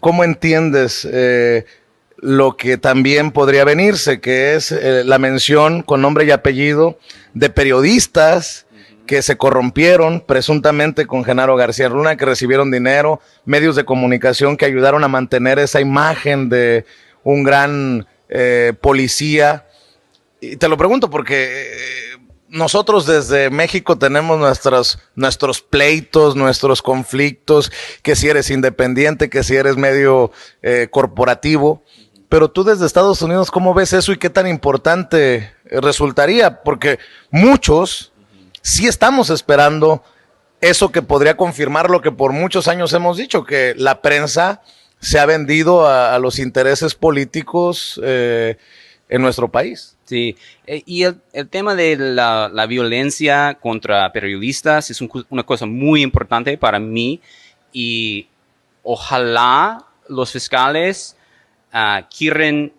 ¿Cómo entiendes eh, lo que también podría venirse, que es eh, la mención con nombre y apellido de periodistas que se corrompieron presuntamente con Genaro García Luna, que recibieron dinero, medios de comunicación que ayudaron a mantener esa imagen de un gran eh, policía? Y te lo pregunto porque nosotros desde México tenemos nuestros, pleitos, nuestros conflictos, que si eres independiente, que si eres medio eh, corporativo. Pero tú desde Estados Unidos, ¿cómo ves eso y qué tan importante eh, resultaría? Porque muchos sí estamos esperando eso que podría confirmar lo que por muchos años hemos dicho, que la prensa se ha vendido a, los intereses políticos. Eh, en nuestro país. Sí, e, y el, tema de la, violencia contra periodistas es una cosa muy importante para mí y ojalá los fiscales ah, quieren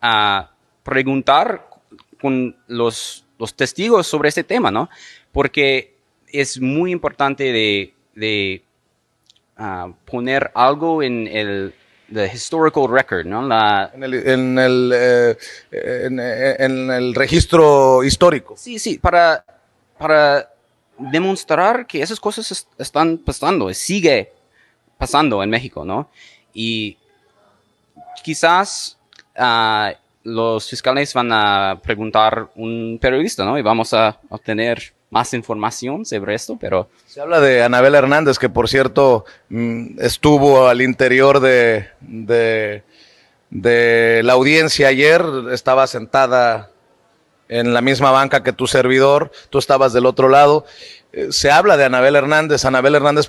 ah, preguntar con los, testigos sobre este tema, ¿no? Porque es muy importante de, ah, poner algo en el the historical record, ¿no? En, el, eh, eh, en, el, registro histórico. Sí, sí, para, para demostrar que esas cosas están pasando, sigue pasando en México, ¿no? Y quizás ah, los fiscales van a preguntar a un periodista, ¿no? Y vamos a obtener más información sobre esto, pero... Se habla de Anabel Hernández, que por cierto mm, estuvo al interior de, de, la audiencia ayer, estaba sentada en la misma banca que tu servidor, tú estabas del otro lado. Eh, se habla de Anabel Hernández, Anabel Hernández...